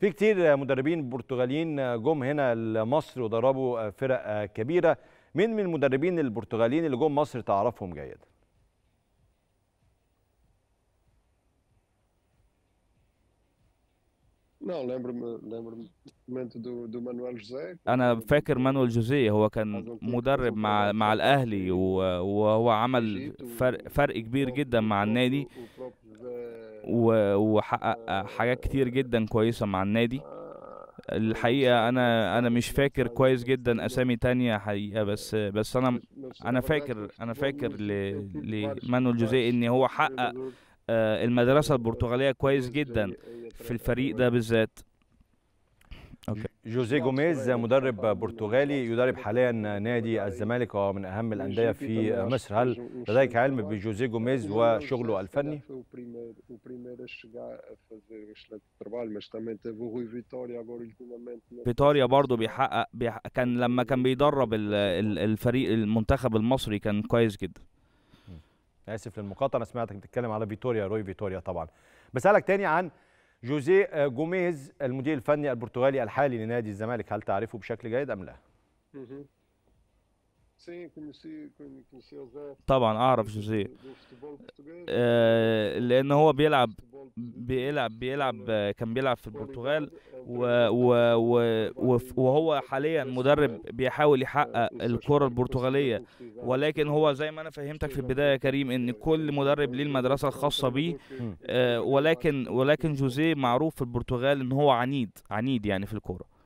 في كتير مدربين برتغاليين جم هنا لمصر ودربوا فرق كبيره مين من المدربين البرتغاليين اللي جم مصر تعرفهم جيدا؟ انا فاكر مانويل جوزيه هو كان مدرب مع مع الاهلي وهو عمل فرق فرق كبير جدا مع النادي وحقق حاجات كتير جدا كويسه مع النادي الحقيقه انا انا مش فاكر كويس جدا اسامي تانية حقيقه بس بس انا انا فاكر انا فاكر لمانو جوزيه ان هو حقق آه، المدرسه البرتغاليه كويس جدا في الفريق ده بالذات أوكي. جوزيه جوميز مدرب برتغالي يدرب حاليا نادي الزمالك وهو من اهم الانديه في مصر هل لديك علم بجوزيه جوميز وشغله الفني chegar a fazer um excelente trabalho, mas também teve o Rui Vitória agora ultimamente. فيتوريا برضه بيحقق بيح... كان لما كان بيدرب الفريق المنتخب المصري كان كويس جدا. اسف للمقاطعه انا سمعتك بتتكلم على فيتوريا روي فيتوريا طبعا. بسالك تاني عن جوزيه جوميز المدير الفني البرتغالي الحالي لنادي الزمالك هل تعرفه بشكل جيد ام لا؟ طبعا اعرف جوزيه آه لان هو بيلعب بيلعب بيلعب أيوة. كان بيلعب في البرتغال و و و وهو حاليا مدرب بيحاول يحقق آه، الكره البرتغاليه ولكن هو زي ما انا فهمتك في البدايه يا كريم ان كل مدرب ليه المدرسه الخاصه بيه آه، ولكن ولكن جوزيه معروف في البرتغال ان هو عنيد عنيد يعني في الكوره